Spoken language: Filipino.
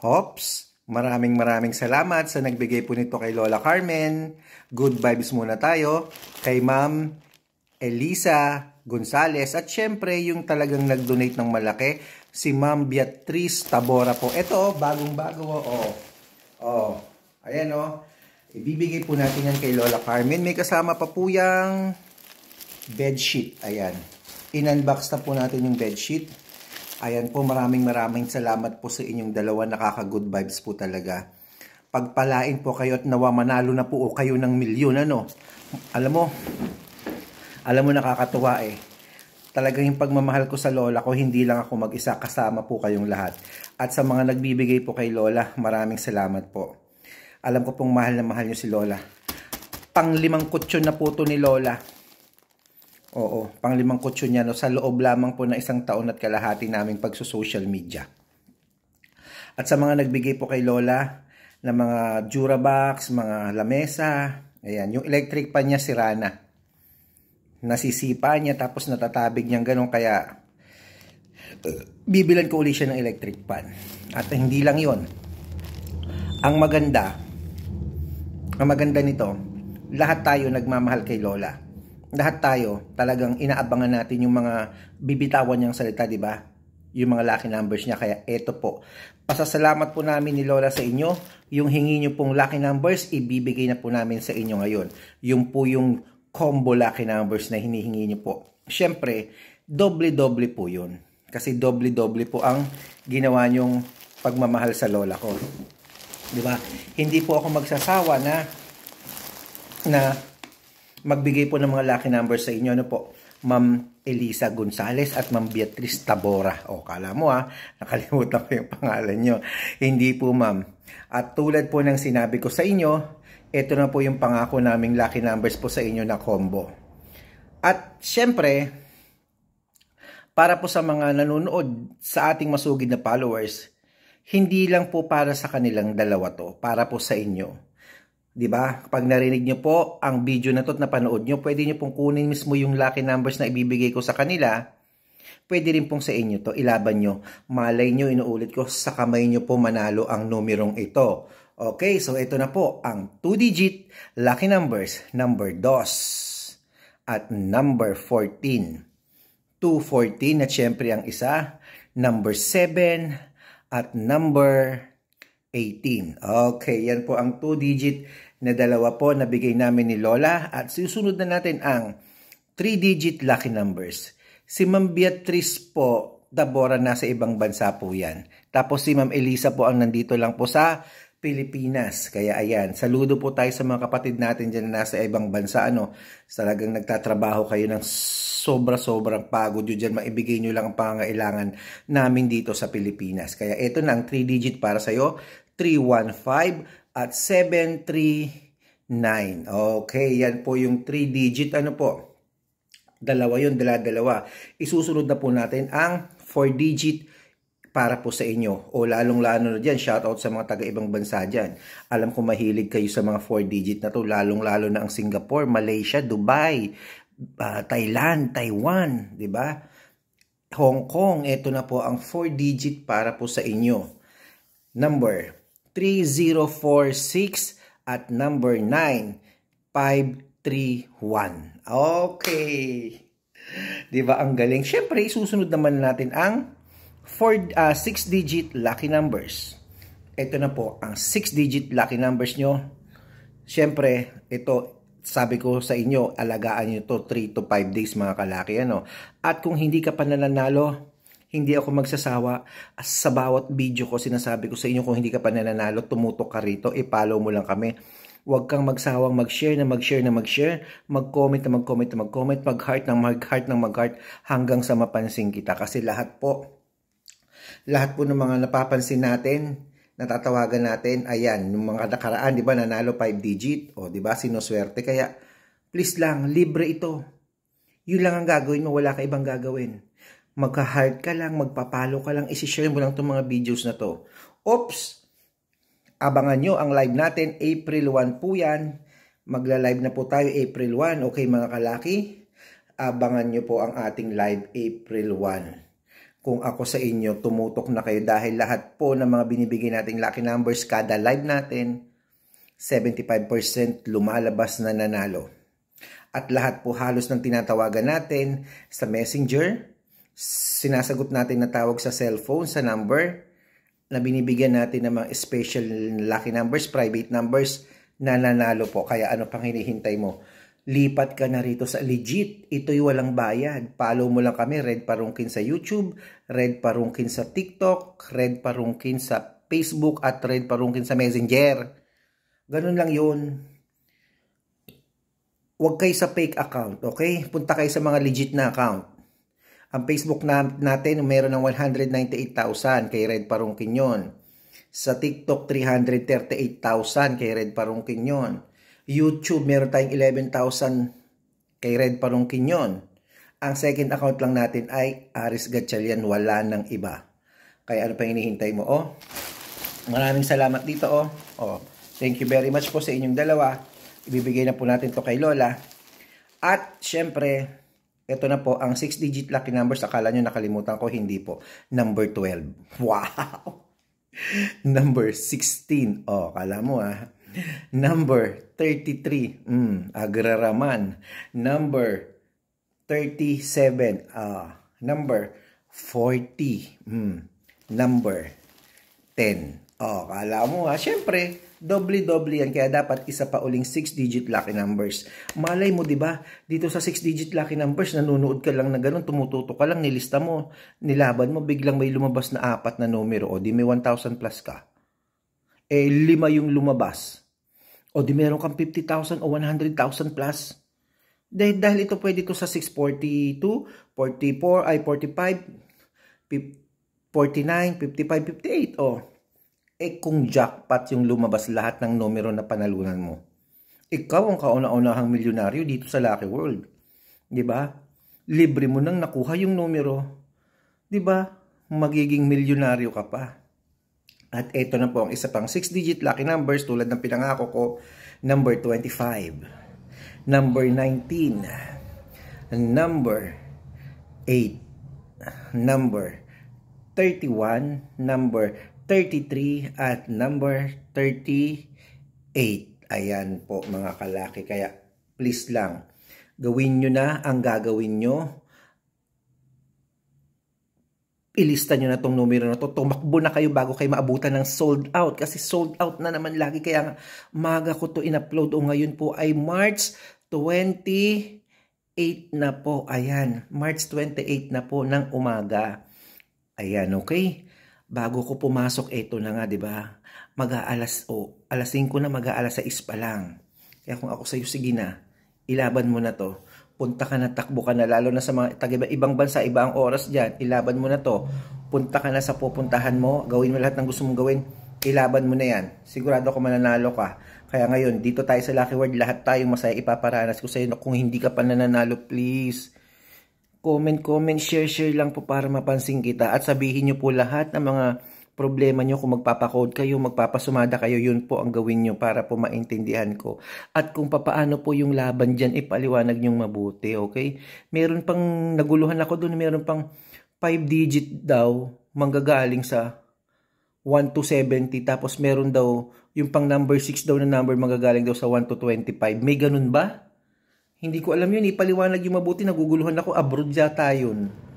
Hops, maraming maraming salamat sa nagbigay po nito kay Lola Carmen. Good vibes muna tayo. Kay Ma'am Elisa Gonzales. At syempre, yung talagang nag-donate ng malaki, si Ma'am Beatriz Tabora po. Ito, oh, bagong-bago. Oh, oh. Oh. Ayan, oh. Ibibigay po natin yan kay Lola Carmen. May kasama pa po yung bedsheet. Ayan. In-unbox na po natin yung bedsheet. Ayan po, maraming maraming salamat po sa inyong dalawa. Nakaka-good vibes po talaga. Pagpalain po kayo at nawa manalo na po o kayo ng milyon. Ano? Alam mo, alam mo nakakatuwa eh. Talagang yung pagmamahal ko sa lola ko, hindi lang ako mag-isa, kasama po kayong lahat. At sa mga nagbibigay po kay lola, maraming salamat po. Alam ko pong mahal na mahal nyo si lola. Panglimang kutsyon na po to ni lola Oo, panglimang kutsyo niya no, sa loob lamang po ng isang taon at kalahati naming pagsosocial media. At sa mga nagbigay po kay Lola ng mga Durabox, mga lamesa, ayan, yung electric pan niya sira na. Nasisipa niya tapos natatabig niyang ganun kaya uh, bibilan ko uli siya ng electric pan. At hindi lang yon Ang maganda, ang maganda nito, lahat tayo nagmamahal kay Lola lahat tayo talagang inaabangan natin yung mga bibitawan niyang salita, di ba? Yung mga lucky numbers niya. Kaya eto po. Pasasalamat po namin ni Lola sa inyo. Yung hingi niyo pong lucky numbers, ibibigay na po namin sa inyo ngayon. Yung po yung combo lucky numbers na hinihingi niyo po. Siyempre, doble-doble po yun. Kasi doble-doble po ang ginawa niyong pagmamahal sa lola ko. 'Di ba? Hindi po ako magsasawa na na magbigay po ng mga lucky numbers sa inyo. Ano po? Ma'am Elisa Gonzales at Ma'am Beatrice Tabora. O, kala mo ha, ah. nakalimutan ko yung pangalan nyo. Hindi po ma'am. At tulad po ng sinabi ko sa inyo, ito na po yung pangako naming lucky numbers po sa inyo na combo. At syempre, para po sa mga nanonood sa ating masugid na followers, hindi lang po para sa kanilang dalawa to, para po sa inyo 'Di ba? Kapag narinig niyo po ang video na 'to at napanood niyo, pwede niyo pong kunin mismo yung lucky numbers na ibibigay ko sa kanila. Pwede rin pong sa inyo 'to, ilaban niyo. Malay niyo inuulit ko sa kamay niyo po manalo ang numerong ito. Okay, so ito na po ang 2-digit lucky numbers, number 2 at number 14. 214 na siyempre ang isa, number 7 at number 18. Okay, yan po ang 2-digit na dalawa po na bigay namin ni Lola. At susunod na natin ang 3-digit lucky numbers. Si Ma'am Beatrice po, Dabora, nasa ibang bansa po yan. Tapos si Ma'am Elisa po ang nandito lang po sa Pilipinas. Kaya ayan, saludo po tayo sa mga kapatid natin dyan na nasa ibang bansa. Ano, talagang nagtatrabaho kayo ng sobra-sobrang pagod nyo dyan. Maibigay nyo lang ang pangangailangan namin dito sa Pilipinas. Kaya ito na ang 3-digit para sa'yo. 315 at 739. Okay, yan po yung 3-digit. Ano po? Dalawa yun, dala-dalawa. Isusunod na po natin ang 4-digit para po sa inyo. O lalong-lalo na dyan, shoutout sa mga taga-ibang bansa dyan. Alam ko mahilig kayo sa mga 4-digit na to, lalong-lalo na ang Singapore, Malaysia, Dubai, uh, Thailand, Taiwan, di ba? Hong Kong, ito na po ang 4-digit para po sa inyo. Number 3046 at number 9531. Okay. Di ba ang galing? Siyempre, susunod naman natin ang for uh, ah, 6-digit lucky numbers. Ito na po ang 6-digit lucky numbers nyo. Siyempre, ito sabi ko sa inyo, alagaan nyo to 3 to 5 days mga kalaki. Ano? At kung hindi ka pa nananalo, hindi ako magsasawa. Sa bawat video ko, sinasabi ko sa inyo, kung hindi ka pa nananalo, tumutok ka rito, i-follow mo lang kami. Huwag kang magsawang mag-share na mag-share na mag-share, mag-comment na mag-comment na mag-comment, mag-heart na mag-heart na mag-heart hanggang sa mapansin kita. Kasi lahat po, lahat po ng mga napapansin natin, natatawagan natin, ayan, yung mga nakaraan, di ba, nanalo 5 digit, o di ba, sinuswerte, kaya, please lang, libre ito. Yun lang ang gagawin mo, wala ka ibang gagawin. magka hard ka lang, magpapalo ka lang, isishare mo lang itong mga videos na to. Oops! Abangan nyo ang live natin, April 1 po yan. Magla-live na po tayo April 1, okay mga kalaki? Abangan nyo po ang ating live April 1 kung ako sa inyo, tumutok na kayo dahil lahat po ng mga binibigay nating lucky numbers kada live natin, 75% lumalabas na nanalo. At lahat po halos ng tinatawagan natin sa messenger, sinasagot natin na tawag sa cellphone sa number na binibigyan natin ng mga special lucky numbers, private numbers na nanalo po. Kaya ano pang hinihintay mo? lipat ka na rito sa legit. Ito'y walang bayad. Follow mo lang kami, Red Parungkin sa YouTube, Red Parungkin sa TikTok, Red Parungkin sa Facebook, at Red Parungkin sa Messenger. Ganun lang yun. Huwag kayo sa fake account, okay? Punta kayo sa mga legit na account. Ang Facebook na, natin, meron ng 198,000 kay Red Parungkin yon. Sa TikTok, 338,000 kay Red Parungkin yon YouTube, meron tayong 11,000 kay Red Palongkin yon. Ang second account lang natin ay Aris Gatchalian, wala nang iba. Kaya ano pa hinihintay mo, oh. Maraming salamat dito, oh. oh. Thank you very much po sa inyong dalawa. Ibibigay na po natin to kay Lola. At syempre, ito na po ang 6-digit lucky numbers. Akala nyo nakalimutan ko, hindi po. Number 12. Wow! Number 16. Oh, kala mo ah. Number 33, mm, Agraraman. Number 37, ah, number 40, mm, number 10. Oh, kala mo ha, ah, syempre, doble-doble yan. Kaya dapat isa pa uling 6-digit lucky numbers. Malay mo, di ba? Dito sa 6-digit lucky numbers, nanonood ka lang na ganun, tumututo ka lang, nilista mo, nilaban mo, biglang may lumabas na apat na numero. O, di may 1,000 plus ka eh lima yung lumabas. O di meron kang 50,000 o 100,000 plus. Dahil, dahil ito pwede to sa 642, 44, ay 45, 49, 55, 58. O, eh kung jackpot yung lumabas lahat ng numero na panalunan mo. Ikaw ang kauna-unahang milyonaryo dito sa Lucky World. ba? Diba? Libre mo nang nakuha yung numero. ba? Diba? Magiging milyonaryo ka pa. At ito na po ang isa pang 6-digit lucky numbers tulad ng pinangako ko, number 25, number 19, number 8, number 31, number 33, at number 38. Ayan po mga kalaki, kaya please lang, gawin nyo na ang gagawin nyo ilista nyo na tong numero na to. Tumakbo na kayo bago kayo maabutan ng sold out. Kasi sold out na naman lagi. Kaya maga ko to in-upload. O ngayon po ay March 28 na po. Ayan. March 28 na po ng umaga. Ayan, okay? Bago ko pumasok, ito na nga, di ba? Mag-aalas, o, oh, alas 5 na, mag-aalas 6 pa lang. Kaya kung ako sa'yo, sige na, ilaban mo na to punta ka na, takbo ka na, lalo na sa mga taga ibang bansa, iba ang oras dyan, ilaban mo na to, punta ka na sa pupuntahan mo, gawin mo lahat ng gusto mong gawin, ilaban mo na yan. Sigurado ko mananalo ka. Kaya ngayon, dito tayo sa Lucky Word, lahat tayo masaya ipaparanas ko sa No, kung hindi ka pa nananalo, please, comment, comment, share, share lang po para mapansin kita. At sabihin nyo po lahat ng mga problema nyo kung magpapakode kayo, magpapasumada kayo, yun po ang gawin nyo para po maintindihan ko. At kung papaano po yung laban dyan, ipaliwanag nyong mabuti, okay? Meron pang, naguluhan ako doon, meron pang 5 digit daw manggagaling sa 1 to 70 tapos meron daw yung pang number 6 daw na number manggagaling daw sa 1 to 25. May ganun ba? Hindi ko alam yun. Ipaliwanag yung mabuti. Naguguluhan ako. Abroad yata yun.